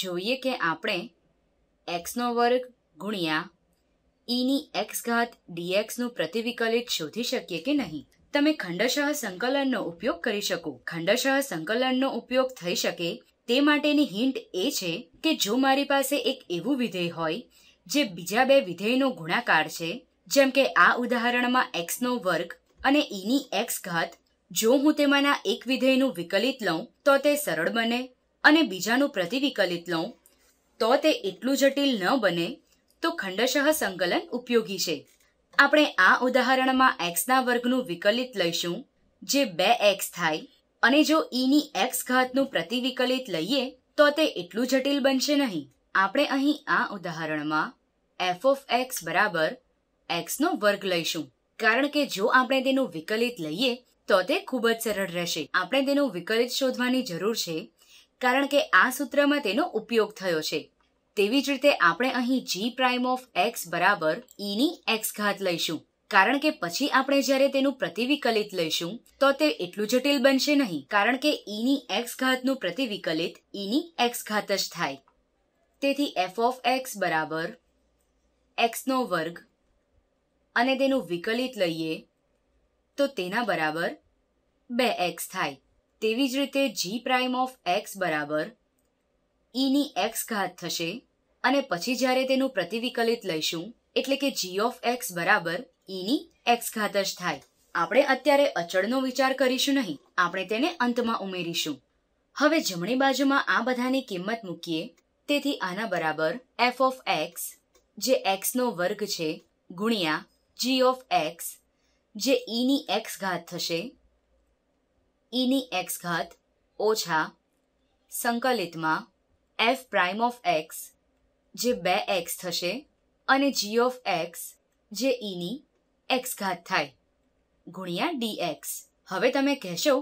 જોઈએ કે આપણે એક્સનો વર્ગ ગુણ્યા ઈની e એક્સ ઘાત ડીએક્સનું પ્રતિવિકલિત શોધી શકીએ કે નહીં તમે ખંડશઃ સંકલનનો ઉપયોગ કરી શકો ખંડશઃ સંકલનનો ઉપયોગ થઈ શકે તે માટેની હિન્ટ એ છે કે જો મારી પાસે એક એવું વિધેય હોય જે બીજા બે વિધેયનો ગુણાકાર છે જેમ કે આ ઉદાહરણમાં એક્સનો વર્ગ અને ઈની e એક્સ ઘાત જો હું તેમાંના એક વિધેયનું વિકલિત લઉં તો તે સરળ બને અને બીજાનું પ્રતિવિકલિત લઉં તો તે એટલું જટિલ ન બને તો ખંડશઃ સંકલન ઉપયોગી છે આપણે આ ઉદાહરણમાં એક્સના વર્ગનું વિકલિત લઈશું જે બે એક્સ થાય અને જો ઈની e એક્સ ઘાતનું પ્રતિવિકલિત લઈએ તો તે એટલું જટિલ બનશે નહીં આપણે અહીં આ ઉદાહરણમાં એફ ઓફ એક્સ બરાબર એક્સનો વર્ગ લઈશું કારણ કે જો આપણે તેનું વિકલિત લઈએ તો તે ખૂબ જ સરળ રહેશે આપણે તેનું વિકલિત શોધવાની જરૂર છે કારણ કે આ સૂત્રમાં તેનો ઉપયોગ થયો છે તેવી જ રીતે આપણે અહીં જી પ્રાઇમ ઓફ એક્સ બરાબર ઈની e એક્સ ઘાત લઈશું કારણ કે પછી આપણે જ્યારે તેનું પ્રતિવિકલિત લઈશું તો તે એટલું જટિલ બનશે નહીં કારણ કે ઈની e એક્સ ઘાતનું પ્રતિવિકલિત ઈની e એક્સ ઘાત જ થાય તેથી એફ ઓફ એક્સ બરાબર એક્સનો વર્ગ અને તેનું વિકલિત લઈએ તો તેના બરાબર બે એક્સ થાય તેવી જ રીતે જી પ્રાઇમ ઓફ એક્સ બરાબર ઈની e એક્સ ઘાત થશે અને પછી જ્યારે તેનું પ્રતિવિકલિત લઈશું એટલે કે જી ઓફ એક્સ બરાબર ઈની e એક્સ ઘાત જ થાય આપણે અત્યારે અચળનો વિચાર કરીશું નહીં આપણે તેને અંતમાં ઉમેરીશું હવે જમણી બાજુમાં આ બધાની કિંમત મૂકીએ તેથી આના બરાબર એફ ઓફ એક્સ જે એક્સનો વર્ગ છે ગુણ્યા જી ઓફ એક્સ જે ઈની e એક્સ ઘાત થશે ઈની એક્સ ઘાત ઓછા સંકલિતમાં એફ પ્રાઇમ ઓફ એક્સ જે બે એક્સ થશે અને જી ઓફ એક્સ જે ઈની એક્સ ઘાત થાય ગુણ્યા ડી એક્સ હવે તમે કહેશો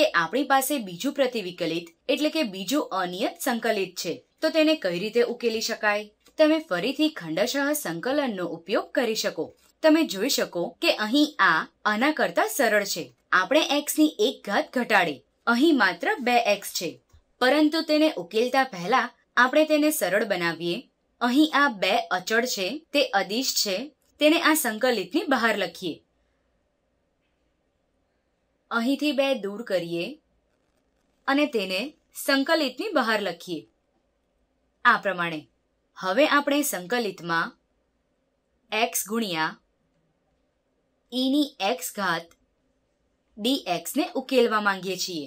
કે આપણી પાસે બીજું પ્રતિવિકલિત એટલે કે બીજું અનિયત સંકલિત છે તો તેને કઈ રીતે ઉકેલી શકાય તમે ફરીથી ખંડશઃ સંકલનનો ઉપયોગ કરી શકો તમે જોઈ શકો કે અહીં આ આના કરતાં સરળ છે આપણે એક્સની એક ઘાત ઘટાડી અહીં માત્ર બે એક્સ છે પરંતુ તેને ઉકેલતા પહેલા આપણે તેને સરળ બનાવીએ અહીં આ બે અચળ છે તે અદિશ છે તેને આ સંકલિતની બહાર લખીએ અહીંથી બે દૂર કરીએ અને તેને સંકલિતની બહાર લખીએ આ પ્રમાણે હવે આપણે સંકલિતમાં એક્સ ગુણ્યા ઈની e એક્સ ઘાત ડીએક્સને ઉકેલવા માંગીએ છીએ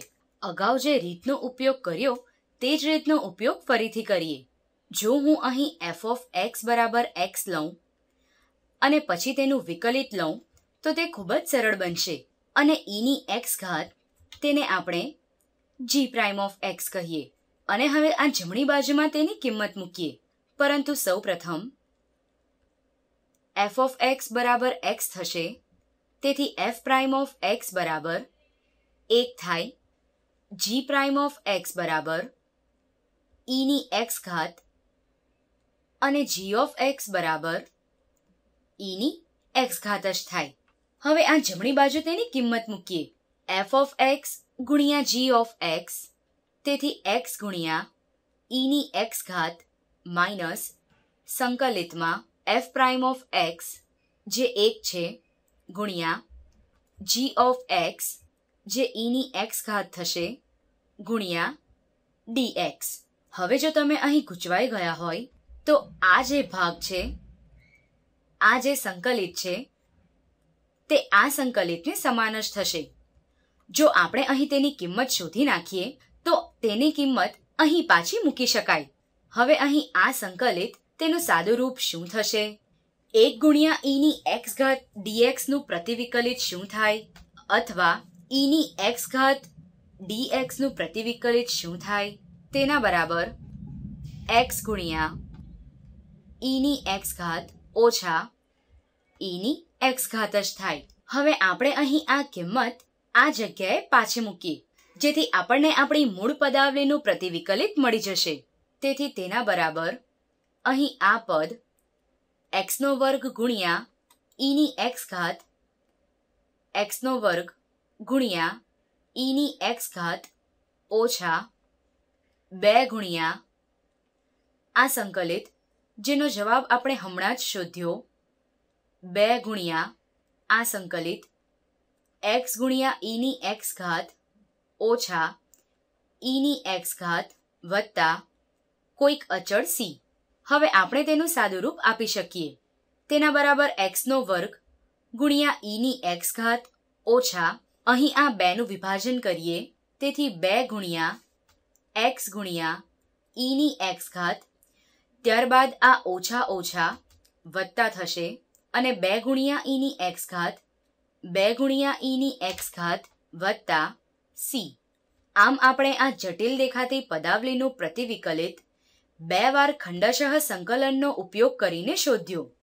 અગાઉ જે રીતનો ઉપયોગ કર્યો તે જ રીતનો ઉપયોગ ફરીથી કરીએ જો હું અહીં એફ ઓફ એક્સ બરાબર એક્સ લઉં અને પછી તેનું વિકલિત લઉં તો તે ખૂબ જ સરળ બનશે અને ઈની e એક્સ ઘાત તેને આપણે જી પ્રાઇમ ઓફ એક્સ કહીએ અને હવે આ જમણી બાજુમાં તેની કિંમત મૂકીએ પરંતુ સૌ પ્રથમ એફ ઓફ એક્સ બરાબર એક્સ થશે તેથી એફ પ્રાઇમ ઓફ એક્સ બરાબર એક થાય જી પ્રાઇમ ઓફ એક્સ બરાબર ઈની e એક્સ ઘાત અને જી ઓફ એક્સ બરાબર ઈની e એક્સ ઘાત જ થાય હવે આ જમણી બાજુ તેની કિંમત મૂકીએ એફ ઓફ એક્સ ગુણ્યા જી ઓફ એક્સ તેથી એક્સ ગુણ્યા ઈની e એક્સ ઘાત માઇનસ સંકલિતમાં એફ પ્રાઇમ ઓફ એક્સ જે એક છે ગુણ્યા જી ઓફ એક્સ જે ઈની e એક્સ ઘાત થશે ગુણ્યા ડી એક્સ હવે જો તમે અહીં ગૂંચવાઈ ગયા હોય તો આ જે ભાગ છે આ જે સંકલિત છે તે આ સંકલિતને સમાન જ થશે જો આપણે અહીં તેની કિંમત શોધી નાખીએ તો તેની કિંમત અહીં પાછી મૂકી શકાય હવે અહીં આ સંકલિત તેનું સાદું રૂપ શું થશે એક ગુણ્યા ઈની e એક્સ ઘાત ડીએક્સનું પ્રતિવિકલિત શું થાય અથવા ઈની e એક્સ ઘાત ડીએક્સનું પ્રતિવિકલિત શું થાય તેના બરાબર એક્સ ગુણ્યા ઈની e એક્સ ઘાત ઓછા ઈની એક્સ ઘાત જ થાય હવે આપણે અહીં આ કિંમત આ જગ્યાએ પાછી મૂકીએ જેથી આપણને આપણી મૂળ પદાવલીનું પ્રતિવિકલિત મળી જશે તેથી તેના બરાબર અહીં આ પદ એક્સનો વર્ગ ગુણ્યા ઈની એક્સ ઘાત એક્સનો વર્ગ ગુણ્યા ઈની એક્સ ઘાત ઓછા બે ગુણ્યા આ સંકલિત જેનો જવાબ આપણે હમણાં જ શોધ્યો બે ગુણ્યા આ સંકલિત એક્સ ગુણ્યા ઈની એક્સ ઘાત ઓછા ઈની એક્સ ઘાત વત્તા કોઈક અચળ સી હવે આપણે તેનું સાદું રૂપ આપી શકીએ તેના બરાબર એક્સનો વર્ગ ગુણ્યા ઈની e એક્સ ઘાત ઓછા અહીં આ બેનું વિભાજન કરીએ તેથી બે ગુણ્યા એક્સ ગુણ્યા ઈની e એક્સ ઘાત ત્યારબાદ આ ઓછા ઓછા વત્તા થશે અને બે ગુણ્યા ઈની e એક્સ ઘાત બે ગુણ્યા ઈની એક્સ ઘાત વત્તા સી આમ આપણે આ જટિલ દેખાતી પદાવલીનું પ્રતિવિકલિત બે વાર ખંડશઃ સંકલનનો ઉપયોગ કરીને શોધ્યો